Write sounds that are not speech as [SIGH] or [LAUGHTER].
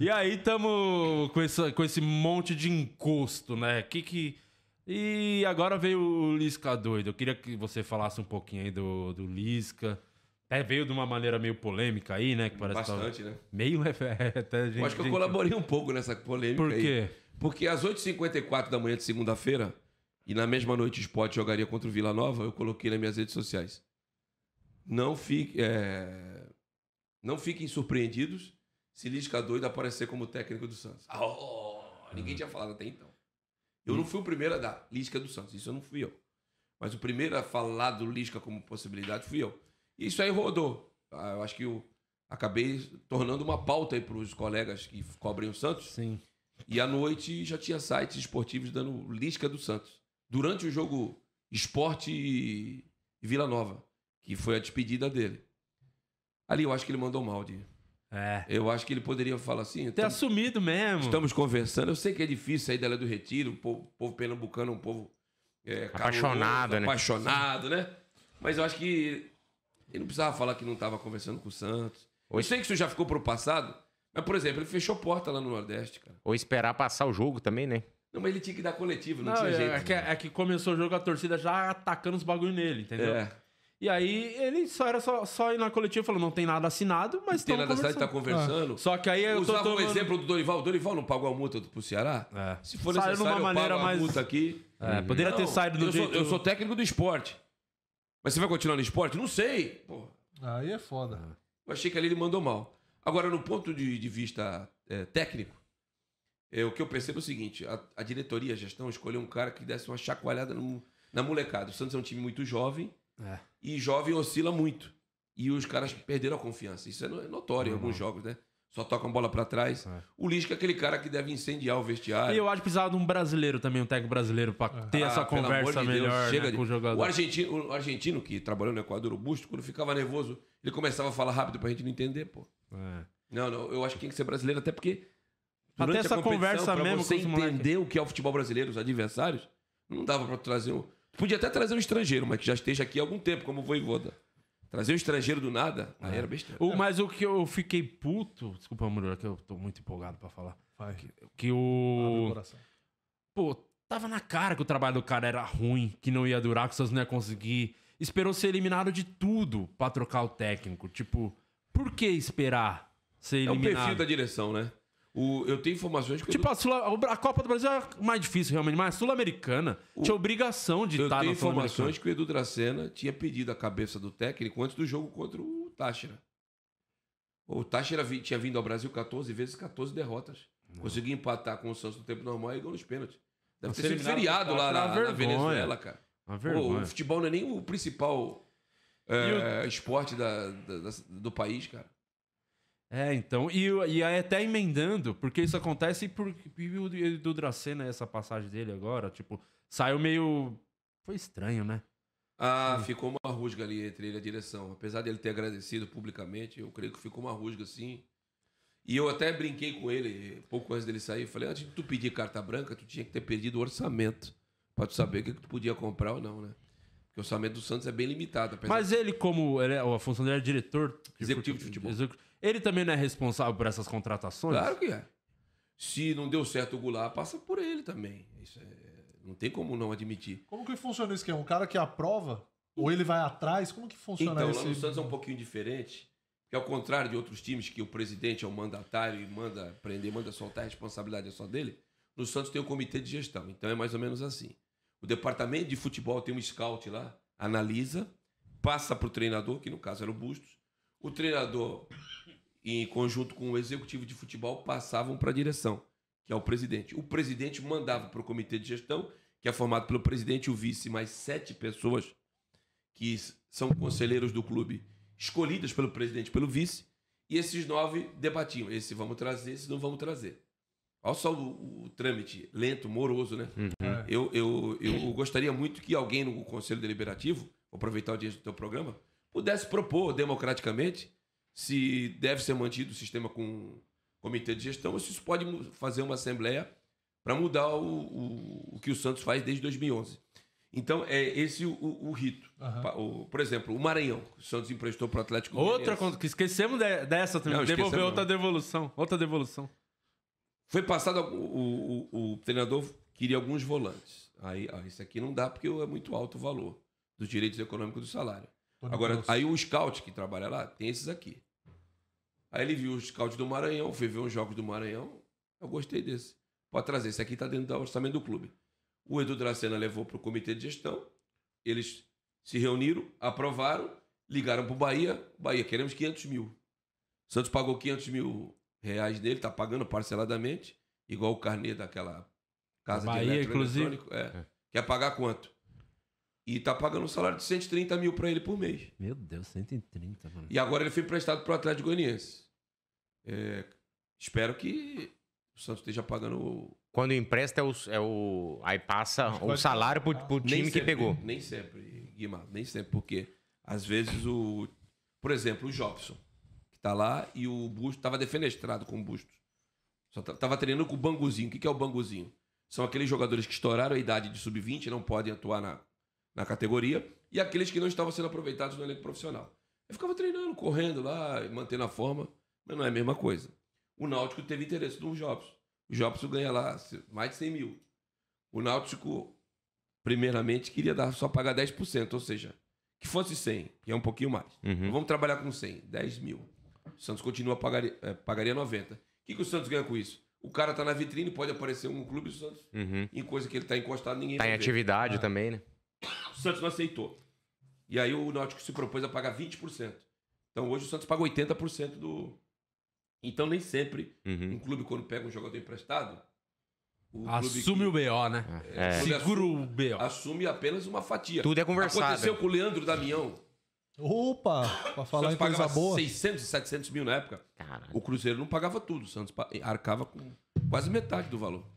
E aí estamos com, com esse monte de encosto, né? Que que... E agora veio o Lisca doido. Eu queria que você falasse um pouquinho aí do, do Lisca. Até veio de uma maneira meio polêmica aí, né? Que parece Bastante, que tava... né? Meio, [LAUGHS] é, é, Até gente, eu acho que eu colaborei um pouco nessa polêmica Por quê? Aí. Porque às 8h54 da manhã de segunda-feira, e na mesma noite o Sport jogaria contra o Vila Nova, eu coloquei nas minhas redes sociais. Não, fique, é... Não fiquem surpreendidos se Lisca doido aparecer como técnico do Santos. Oh, ninguém uhum. tinha falado até então. Eu não uhum. fui o primeiro a dar Lisca do Santos, isso eu não fui eu. Mas o primeiro a falar do Lisca como possibilidade fui eu. E isso aí rodou. Ah, eu acho que eu acabei tornando uma pauta aí para os colegas que cobrem o Santos. Sim. E à noite já tinha sites esportivos dando Lisca do Santos. Durante o jogo Esporte e Vila Nova, que foi a despedida dele. Ali eu acho que ele mandou mal de é. Eu acho que ele poderia falar assim. Ter assumido mesmo. Estamos conversando. Eu sei que é difícil sair dela do retiro. O povo, povo pernambucano é um povo. É, apaixonado, né? Apaixonado, né? Mas eu acho que ele não precisava falar que não estava conversando com o Santos. Eu sei que isso já ficou para o passado, mas, por exemplo, ele fechou porta lá no Nordeste, cara. Ou esperar passar o jogo também, né? Não, mas ele tinha que dar coletivo, não, não tinha é, jeito. É que, né? é, é que, começou o jogo, a torcida já atacando os bagulho nele, entendeu? É. E aí ele só era só, só ir na coletiva falou não tem nada assinado, mas tem nada assinado, tá conversando. É. Só que aí eu Usava tomando... o exemplo do Dorival. O Dorival não pagou a multa pro Ceará? É. Se for Saiu necessário, numa maneira eu pago mais... a multa aqui. É, uhum. Poderia não, ter saído do eu jeito... Sou, eu sou técnico do esporte. Mas você vai continuar no esporte? Não sei. Aí é foda. Eu achei que ali ele mandou mal. Agora, no ponto de, de vista é, técnico, é, o que eu percebo é o seguinte: a, a diretoria, a gestão, escolheu um cara que desse uma chacoalhada no, na molecada. O Santos é um time muito jovem é. E jovem oscila muito. E os caras perderam a confiança. Isso é, é notório em alguns jogos, né? Só tocam bola para trás. É. O Lisca é aquele cara que deve incendiar o vestiário. E eu acho que precisava de um brasileiro também, um técnico brasileiro, para é. ter ah, essa conversa de melhor chega né, de... com o jogador. O argentino, o argentino que trabalhou no Equador, o Busto, quando ficava nervoso, ele começava a falar rápido pra gente não entender, pô. É. Não, não, eu acho que tem que ser brasileiro, até porque. até essa a conversa mesmo, você entender o que é o futebol brasileiro, os adversários, não dava para trazer um Podia até trazer um estrangeiro, mas que já esteja aqui há algum tempo, como voivoda. Trazer um estrangeiro do nada, aí era besteira. O, mas o que eu fiquei puto, desculpa, Murura, é que eu tô muito empolgado pra falar. Vai. Que, que o. Pô, tava na cara que o trabalho do cara era ruim, que não ia durar, que vocês não ia conseguir. Esperou ser eliminado de tudo pra trocar o técnico. Tipo, por que esperar ser eliminado? É o perfil da direção, né? O, eu tenho informações que. Tipo, eu... a, a Copa do Brasil é mais difícil, realmente, mas a Sul-Americana o... tinha obrigação de eu estar Eu tenho informações que o Edu Dracena tinha pedido a cabeça do técnico antes do jogo contra o Táchira. O Táchira tinha vindo ao Brasil 14 vezes, 14 derrotas. Não. Conseguiu empatar com o Santos no tempo normal e ganhou nos pênaltis. Deve ter sido feriado lá na, na, na, Venezuela, cara. Pô, o futebol não é nem o principal é, o... Eh, esporte da, da, da, do país, cara. É, então, e, e aí até emendando, porque isso acontece por e o do, do Dracena, essa passagem dele agora, tipo, saiu meio. Foi estranho, né? Ah, ficou uma rusga ali entre ele e a direção. Apesar dele ter agradecido publicamente, eu creio que ficou uma rusga sim E eu até brinquei com ele pouco antes dele sair. Falei, antes de tu pedir carta branca, tu tinha que ter pedido o orçamento. Pra tu saber o que, que tu podia comprar ou não, né? Porque o orçamento do Santos é bem limitado. Mas ele, como. Ele, é, a função dele era é diretor. Executivo de futebol. Executivo ele também não é responsável por essas contratações? Claro que é. Se não deu certo o Goulart, passa por ele também. Isso é... Não tem como não admitir. Como que funciona isso? Que é um cara que aprova? Ou ele vai atrás? Como que funciona isso? Então, lá no Santos é um pouquinho diferente. que ao contrário de outros times que o presidente é o mandatário e manda prender, manda soltar, a responsabilidade é só dele, no Santos tem o um comitê de gestão. Então é mais ou menos assim. O departamento de futebol tem um scout lá, analisa, passa para o treinador, que no caso era o Bustos, o treinador, em conjunto com o executivo de futebol, passavam para a direção, que é o presidente. O presidente mandava para o comitê de gestão, que é formado pelo presidente, o vice, mais sete pessoas que são conselheiros do clube, escolhidas pelo presidente, pelo vice, e esses nove debatiam: esse vamos trazer, esse não vamos trazer. Olha só o, o trâmite lento, moroso, né? Uhum. É. Eu, eu, eu gostaria muito que alguém no Conselho Deliberativo, vou aproveitar o dia do teu programa, pudesse propor democraticamente se deve ser mantido o sistema com comitê de gestão ou se isso pode fazer uma assembleia para mudar o, o, o, que o Santos faz desde 2011. Então, é esse o, o rito. Uhum. O, por exemplo, o Maranhão, que o Santos emprestou para o Atlético Outra conta, que esquecemos dessa também. Não, Devolveu outra devolução. Outra devolução. Foi passado, o, treinador queria alguns volantes. Aí, isso esse aqui não dá porque é muito alto o valor dos direitos econômicos do salário. Agora, aí o scout que trabalha lá tem esses aqui. Aí ele viu o scout do Maranhão, foi ver os jogos do Maranhão. Eu gostei desse. Pode trazer, esse aqui está dentro do orçamento do clube. O Edu Dracena levou para o comitê de gestão, eles se reuniram, aprovaram, ligaram para o Bahia. Bahia, queremos 500 mil. Santos pagou 500 mil reais nele, está pagando parceladamente, igual o carnê daquela casa Bahia, de inclusive. É. É. Quer pagar quanto? E tá pagando um salário de 130 mil para ele por mês. Meu Deus, 130, mano. E agora ele foi emprestado pro Atlético Goianiense. É, espero que o Santos esteja pagando. Quando empresta é o. É o aí passa o salário pro, pro time sempre, que pegou. Nem sempre, Guimar, nem sempre, porque às vezes o. Por exemplo, o Jobson, que tá lá e o Busto tava defenestrado com o Busto. Só tava treinando com o Banguzinho. O que, que é o Banguzinho? São aqueles jogadores que estouraram a idade de sub-20 não podem atuar na na categoria e aqueles que não estavam sendo aproveitados no elenco profissional. Eu ficava treinando, correndo lá, mantendo a forma, mas não é a mesma coisa. O Náutico teve interesse do Jobson. O Jobson ganha lá mais de 100 mil. O Náutico, primeiramente, queria dar, só pagar 10%, ou seja, que fosse 100, que é um pouquinho mais. Uhum. Vamos trabalhar com 100, 10 mil. O Santos continua, pagaria, é, pagaria 90. O que, que o Santos ganha com isso? O cara tá na vitrine, pode aparecer um clube do Santos. Uhum. Em coisa que ele tá encostado, ninguém Tá em ver. atividade ah. também, né? O Santos não aceitou. E aí o Náutico se propôs a pagar 20%. Então hoje o Santos paga 80% do. Então nem sempre uhum. um clube, quando pega um jogador emprestado. O assume que... o BO, né? É. é. Segura o BO. Assume apenas uma fatia. Tudo é conversado. Aconteceu com o Leandro Damião. Opa! Pra falar em coisa boa. 600, 700 mil na época. Caralho. O Cruzeiro não pagava tudo. O Santos arcava com quase metade do valor.